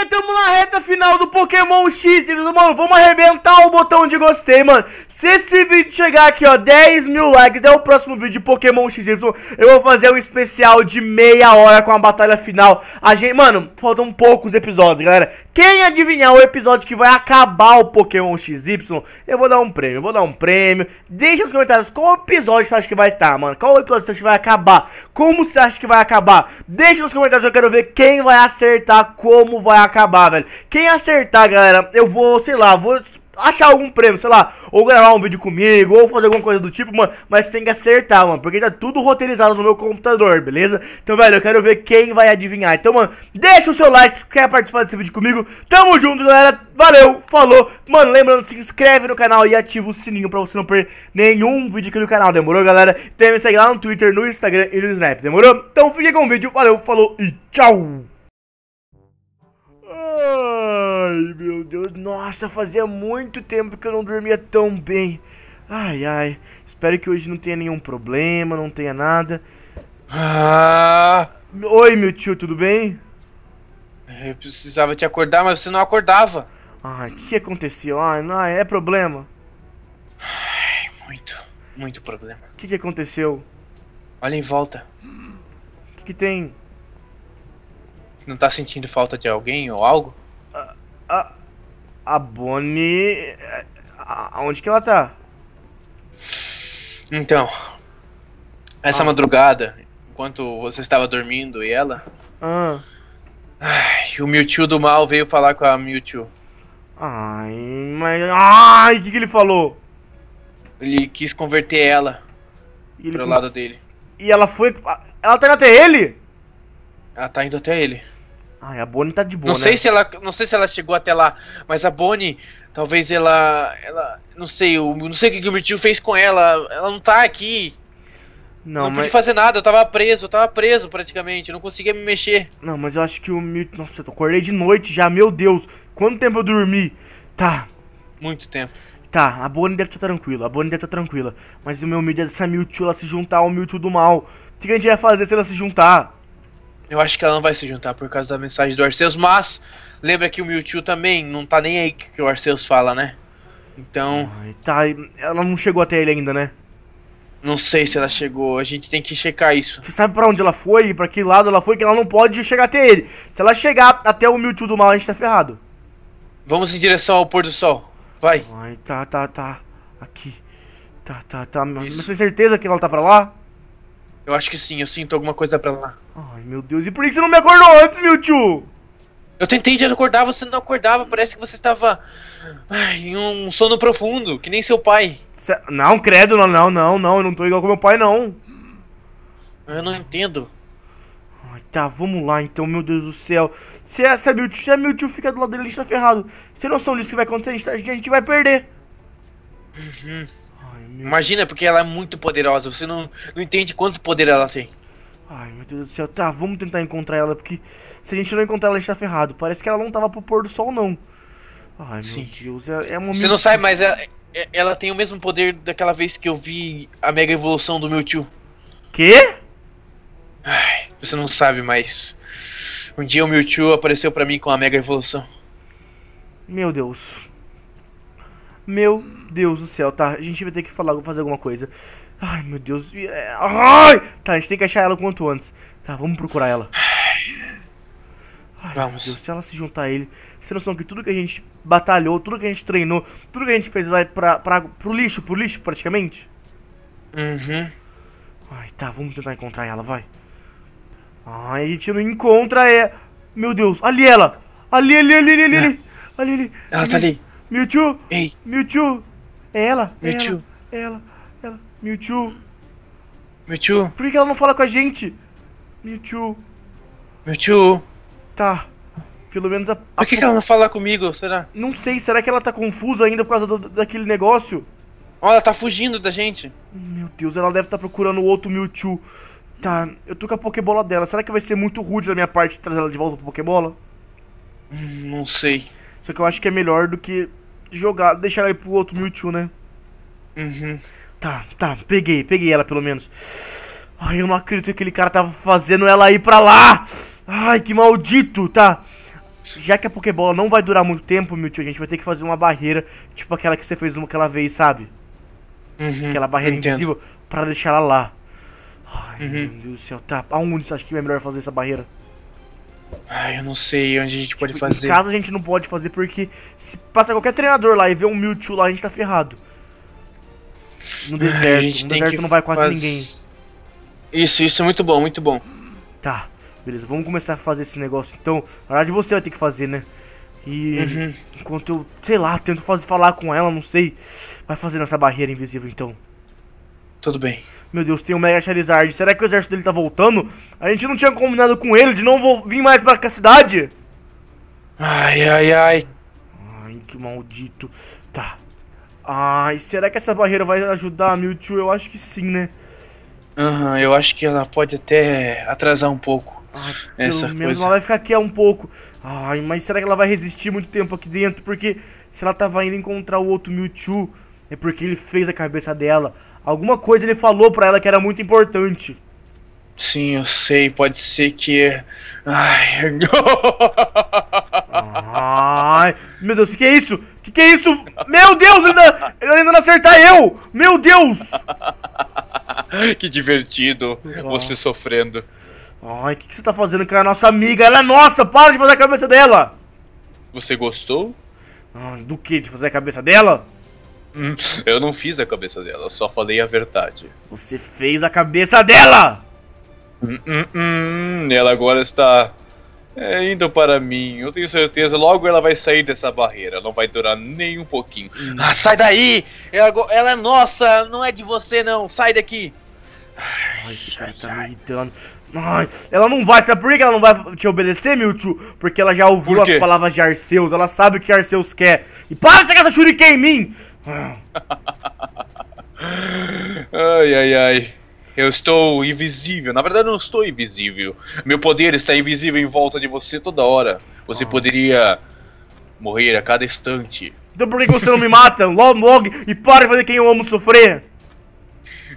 Galerinha, tamo na reta final do Pokémon X, mano, vamos arrebentar o botão de gostei, mano. Se esse vídeo chegar aqui, ó, 10 mil likes, é o próximo vídeo de Pokémon XY, eu vou fazer um especial de meia hora com a batalha final. A gente, mano, faltam poucos episódios, galera. Quem adivinhar o episódio que vai acabar o Pokémon XY, eu vou dar um prêmio, eu vou dar um prêmio. Deixa nos comentários qual episódio você acha que vai estar, tá, mano, qual episódio você acha que vai acabar, como você acha que vai acabar. Deixa nos comentários, eu quero ver quem vai acertar como vai acabar acabar, velho. Quem acertar, galera, eu vou, sei lá, vou achar algum prêmio, sei lá, ou gravar um vídeo comigo, ou fazer alguma coisa do tipo, mano, mas tem que acertar, mano, porque tá tudo roteirizado no meu computador, beleza? Então, velho, eu quero ver quem vai adivinhar. Então, mano, deixa o seu like se quer participar desse vídeo comigo. Tamo junto, galera. Valeu, falou. Mano, lembrando, se inscreve no canal e ativa o sininho pra você não perder nenhum vídeo aqui no canal, demorou, galera? Então, me segue lá no Twitter, no Instagram e no Snap, demorou? Então, fique com o vídeo, valeu, falou e tchau! Ai, meu Deus. Nossa, fazia muito tempo que eu não dormia tão bem. Ai, ai. Espero que hoje não tenha nenhum problema, não tenha nada. Ah. Oi, meu tio, tudo bem? Eu precisava te acordar, mas você não acordava. Ah, o que, que, aconteceu? Ah, não, é, é problema. Ai, muito, muito problema. O que, que aconteceu? Olha em volta. O que, que tem? Você não tá sentindo falta de alguém ou algo? A, a, a Bonnie. É, aonde que ela tá? Então. Essa ah. madrugada, enquanto você estava dormindo e ela. Ah. Ai, o Mewtwo do mal veio falar com a Mewtwo. Ai, mas. Ai, o que, que ele falou? Ele quis converter ela ele pro cons... lado dele. E ela foi. Ela tá indo até ele? Ela tá indo até ele. Ai, a Bonnie tá de boa, não né? sei se ela Não sei se ela chegou até lá, mas a Bonnie, talvez ela. ela não sei, eu não sei o que, o meu tio fez com ela. Ela não tá aqui. Não, não mas... pude fazer nada, eu tava preso, eu tava preso praticamente, não conseguia me mexer. Não, mas eu acho que o Mewtwo... Nossa, eu acordei de noite já, meu Deus, quanto tempo eu dormi? Tá. Muito tempo. Tá, a Bonnie deve estar tá tranquila, a Bonnie deve estar tá tranquila. Mas o meu medo é dessa Mewtwo ela se juntar ao Mewtwo do mal. O que a gente vai fazer se ela se juntar? Eu acho que ela não vai se juntar por causa da mensagem do Arceus, mas lembra que o Mewtwo também não tá nem aí que o Arceus fala, né? Então. Ai, tá, ela não chegou até ele ainda, né? Não sei se ela chegou, a gente tem que checar isso. Você sabe para onde ela foi, para que lado ela foi, que ela não pode chegar até ele. Se ela chegar até o Mewtwo do mal, a gente tá ferrado. Vamos em direção ao pôr do sol. Vai. Ai, tá, tá, tá. Aqui. Tá, tá, tá. Isso. Mas tem certeza que ela tá pra lá? Eu acho que sim, eu sinto alguma coisa pra lá. Ai, meu Deus, e por que você não me acordou antes, meu tio? Eu tentei te acordar, você não acordava, parece que você tava ai, em um sono profundo, que nem seu pai. Cê... Não, credo, não, não, não, não, eu não tô igual com meu pai, não. Eu não entendo. Ai, tá, vamos lá então, meu Deus do céu. Se essa é meu tio, se é meu tio fica do lado dele, a gente tá ferrado. Você tem noção disso que vai acontecer? A gente, tá, a gente vai perder. Uhum. Imagina, porque ela é muito poderosa. Você não, não entende quanto poder ela tem. Ai, meu Deus do céu. Tá, vamos tentar encontrar ela, porque se a gente não encontrar ela, a gente tá ferrado. Parece que ela não tava pro pôr do sol, não. Ai, Sim. meu Deus. É, é Você não sabe, mas ela, é, ela tem o mesmo poder daquela vez que eu vi a mega evolução do meu tio. Quê? Ai, você não sabe, mas... Um dia o Mewtwo apareceu para mim com a mega evolução. Meu Deus. Meu Deus do céu, tá? A gente vai ter que falar, fazer alguma coisa. Ai, meu Deus. Ai! Tá, a gente tem que achar ela o quanto antes. Tá, vamos procurar ela. Ai, vamos. Deus, se ela se juntar a ele, você sabe que tudo que a gente batalhou, tudo que a gente treinou, tudo que a gente fez vai pra, pra, pro lixo, pro lixo praticamente? Uhum. Ai, tá, vamos tentar encontrar ela, vai. Ai, a gente não encontra é. Meu Deus, ali ela! Ali, ali, ali, ali, ali! ali, ali, ali. Ela tá ali. Mewtwo! Ei! Mewtwo! É ela! É Mewtwo! É ela! É ela! Mewtwo! Mewtwo! Por que ela não fala com a gente? Mewtwo! Mewtwo! Tá. Pelo menos a. Por que, ela não fala comigo? Será? Não sei, será que ela tá confusa ainda por causa do, daquele negócio? Ó, ela tá fugindo da gente. Meu Deus, ela deve estar tá procurando o outro Mewtwo. Tá, eu tô com a Pokébola dela. Será que vai ser muito rude da minha parte trazer ela de volta pra Pokébola? Hum, não sei. Só que eu acho que é melhor do que jogar, deixar ela ir pro outro Mewtwo, né? Uhum. Tá, tá, peguei, peguei ela pelo menos. Ai, eu não acredito que aquele cara tava fazendo ela ir pra lá! Ai, que maldito, tá? Já que a Pokébola não vai durar muito tempo, Mewtwo, a gente vai ter que fazer uma barreira, tipo aquela que você fez uma aquela vez, sabe? Uhum, aquela barreira entendo. invisível, pra deixar ela lá. Ai, uhum. meu Deus do céu, tá. Aonde você acha que é melhor fazer essa barreira? Ai, eu não sei onde a gente pode tipo, fazer. Em casa a gente não pode fazer porque se passar qualquer treinador lá e ver um Mewtwo lá, a gente tá ferrado. No deserto, a gente no tem deserto que não vai quase faz... ninguém. Isso, isso é muito bom, muito bom. Tá, beleza, vamos começar a fazer esse negócio. Então, na verdade você vai ter que fazer, né? E uhum. enquanto eu, sei lá, tento fazer, falar com ela, não sei. Vai fazendo essa barreira invisível então. Tudo bem. Meu Deus, tem o um Mega Charizard. Será que o exército dele tá voltando? A gente não tinha combinado com ele de não vir mais pra cidade? Ai, ai, ai. Ai, que maldito. Tá. Ai, será que essa barreira vai ajudar a Mewtwo? Eu acho que sim, né? Aham, uhum, eu acho que ela pode até atrasar um pouco. Ah, essa menos coisa. ela vai ficar aqui um pouco. Ai, mas será que ela vai resistir muito tempo aqui dentro? Porque se ela tava indo encontrar o outro Mewtwo, é porque ele fez a cabeça dela. Alguma coisa ele falou para ela que era muito importante. Sim, eu sei, pode ser que. É. Ai. Ai. Meu Deus, o que, é isso? O que, que é isso? Meu Deus, ainda, ainda não acertar eu! Meu Deus! que divertido você sofrendo. Ai, o que, que você tá fazendo com a nossa amiga? Ela é nossa! Para de fazer a cabeça dela! Você gostou? do que? De fazer a cabeça dela? Eu não fiz a cabeça dela, eu só falei a verdade. Você fez a cabeça dela! Hum, hum, hum. Ela agora está é, indo para mim. Eu tenho certeza, logo ela vai sair dessa barreira. Não vai durar nem um pouquinho. Hum. Ah, sai daí! Ela, é ela é nossa, não é de você não. Sai daqui! Ai, esse cara tá me irritando. Ai, ela não vai, sabe por que ela não vai te obedecer, Mewtwo? Porque ela já ouviu as palavras de Arceus, ela sabe o que Arceus quer. E para de tacar essa shuriken em mim! ai, ai, ai. Eu estou invisível. Na verdade, eu não estou invisível. Meu poder está invisível em volta de você toda hora. Você ah. poderia morrer a cada instante. Então por que você não me mata? Logo, logo, e para de fazer quem eu amo sofrer.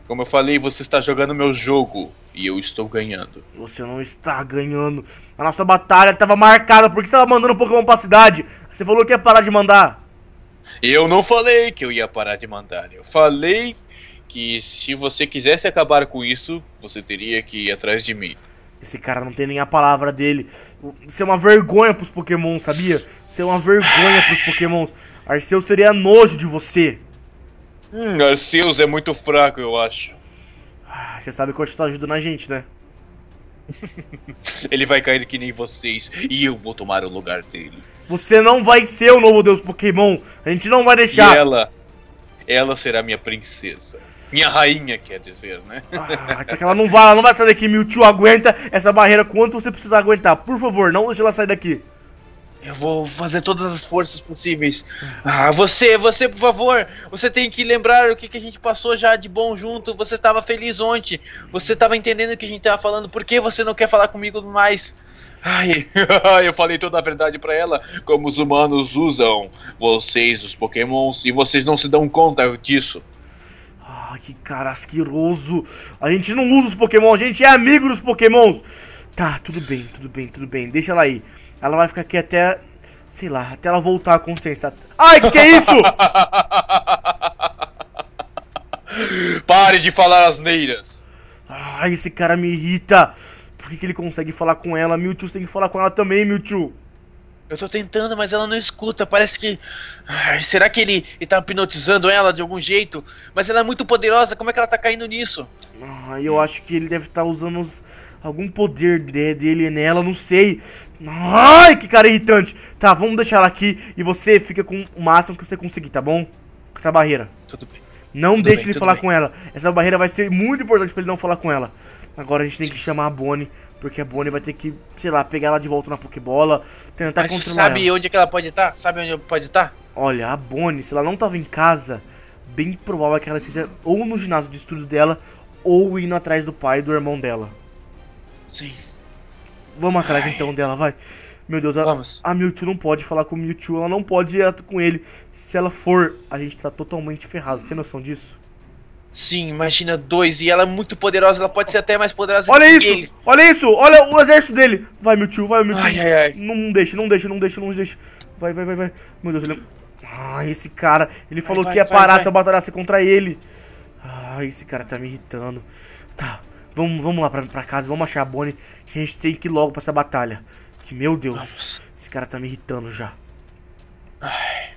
Como eu falei, você está jogando meu jogo e eu estou ganhando. Você não está ganhando. A nossa batalha estava marcada porque você estava mandando um Pokémon a cidade. Você falou que ia parar de mandar. Eu não falei que eu ia parar de mandar. Eu falei que se você quisesse acabar com isso, você teria que ir atrás de mim. Esse cara não tem nem a palavra dele. Isso é uma vergonha pros Pokémon, sabia? Isso é uma vergonha pros Pokémon. Arceus teria nojo de você. Hum, Arceus é muito fraco, eu acho. Ah, você sabe que Arceus tá ajudando a gente, né? Ele vai cair que nem vocês e eu vou tomar o lugar dele. Você não vai ser o novo deus Pokémon. A gente não vai deixar. E ela, ela será minha princesa. Minha rainha, quer dizer, né? Ah, só que ela não vai, ela não vai sair daqui, Mewtwo. Aguenta essa barreira quanto você precisa aguentar. Por favor, não deixe ela sair daqui. Eu vou fazer todas as forças possíveis. Ah, você, você, por favor, você tem que lembrar o que, que a gente passou já de bom junto. Você estava feliz ontem. Você estava entendendo o que a gente estava falando. Por que você não quer falar comigo mais? Ai, eu falei toda a verdade para ela, como os humanos usam vocês, os pokémons, e vocês não se dão conta disso. Ah, que cara asqueroso. A gente não usa os pokémons, a gente é amigo dos pokémons. Tá, tudo bem, tudo bem, tudo bem. Deixa ela aí. Ela vai ficar aqui até. Sei lá, até ela voltar à consciência. Ai, que que é isso? Pare de falar asneiras. Ai, ah, esse cara me irrita. Por que, que ele consegue falar com ela? Mewtwo, você tem que falar com ela também, Mewtwo. Eu tô tentando, mas ela não escuta. Parece que. Ai, será que ele, ele tá hipnotizando ela de algum jeito? Mas ela é muito poderosa, como é que ela tá caindo nisso? Ai, ah, eu acho que ele deve estar tá usando os algum poder de, dele nela, não sei. Ai, que cara irritante. Tá, vamos deixar ela aqui e você fica com o máximo que você conseguir, tá bom? Com essa barreira. Tudo bem. Não tudo deixe bem, ele falar bem. com ela. Essa barreira vai ser muito importante pra ele não falar com ela. Agora a gente tem que chamar a Bonnie, porque a Bonnie vai ter que, sei lá, pegar ela de volta na Pokébola, tentar Mas controlar sabe ela. onde é que ela pode estar? Tá? Sabe onde ela pode estar? Tá? Olha, a Bonnie, se ela não tava em casa, bem provável que ela esteja ou no ginásio de estudo dela, ou indo atrás do pai e do irmão dela. Sim. Vamos atrás Ai. então dela, vai. Meu Deus, Vamos. a Mewtwo não pode falar com o Mewtwo, ela não pode ir com ele. Se ela for, a gente tá totalmente ferrado. Você tem noção disso? Sim, imagina dois. E ela é muito poderosa, ela pode ser até mais poderosa olha que isso, ele. Olha isso, olha o exército dele. Vai, Mewtwo, vai, Mewtwo. Ai, ai, ai. Não, deixa, não deixa, não deixa, não deixa. Vai, vai, vai, vai. Meu Deus, ele... É ah, esse cara, ele vai, falou vai, que ia vai, parar se eu batalhasse contra ele. Ah, esse cara tá me irritando. Tá, Vamos, vamos lá pra, pra casa, vamos achar a Bonnie. Que a gente tem que ir logo pra essa batalha. Que, meu Deus, esse cara tá me irritando já. Ai.